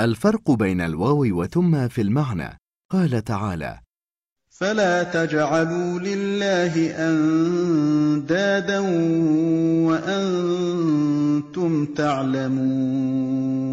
الفرق بين الواو وثم في المعنى قال تعالى فلا تجعلوا لله أندادا وأنتم تعلمون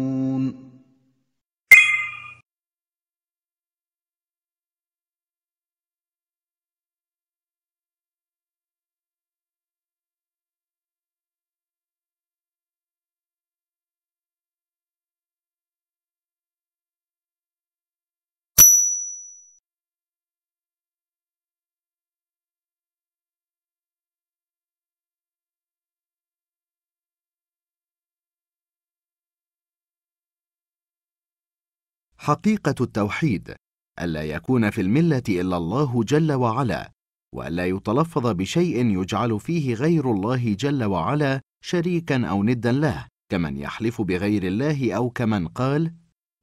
حقيقة التوحيد ألا يكون في الملة إلا الله جل وعلا وألا يتلفظ بشيء يجعل فيه غير الله جل وعلا شريكا أو ندا له كمن يحلف بغير الله أو كمن قال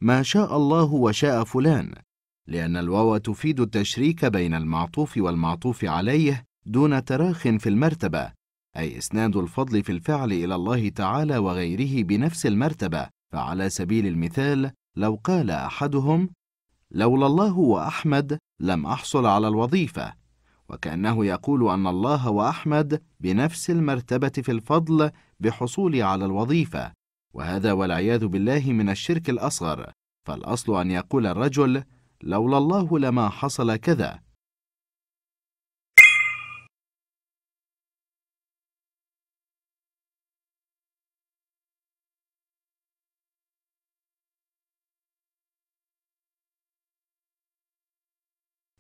ما شاء الله وشاء فلان لأن الواو تفيد التشريك بين المعطوف والمعطوف عليه دون تراخ في المرتبة أي إسناد الفضل في الفعل إلى الله تعالى وغيره بنفس المرتبة فعلى سبيل المثال لو قال أحدهم لولا الله وأحمد لم أحصل على الوظيفة وكأنه يقول أن الله وأحمد بنفس المرتبة في الفضل بحصولي على الوظيفة وهذا والعياذ بالله من الشرك الأصغر فالأصل أن يقول الرجل لولا الله لما حصل كذا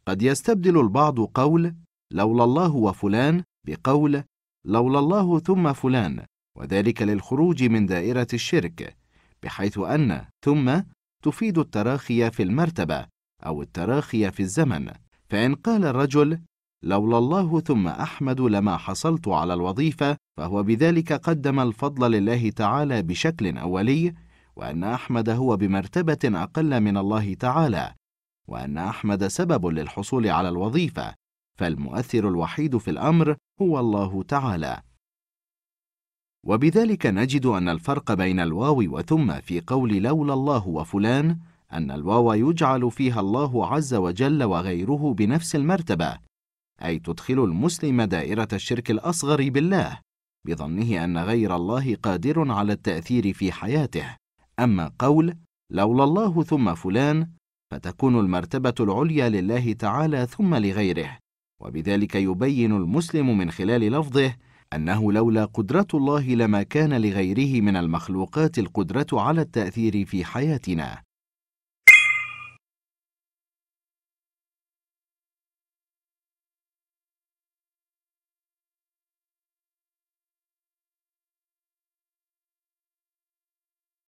قد يستبدل البعض قول لولا الله وفلان بقول لولا الله ثم فلان وذلك للخروج من دائرة الشرك بحيث أن ثم تفيد التراخي في المرتبة أو التراخي في الزمن فإن قال الرجل لولا الله ثم أحمد لما حصلت على الوظيفة فهو بذلك قدم الفضل لله تعالى بشكل أولي وأن أحمد هو بمرتبة أقل من الله تعالى وان احمد سبب للحصول على الوظيفه فالمؤثر الوحيد في الامر هو الله تعالى وبذلك نجد ان الفرق بين الواو وثم في قول لولا الله وفلان ان الواو يجعل فيها الله عز وجل وغيره بنفس المرتبه اي تدخل المسلم دائره الشرك الاصغر بالله بظنه ان غير الله قادر على التاثير في حياته اما قول لولا الله ثم فلان فتكون المرتبة العليا لله تعالى ثم لغيره وبذلك يبين المسلم من خلال لفظه أنه لولا قدرة الله لما كان لغيره من المخلوقات القدرة على التأثير في حياتنا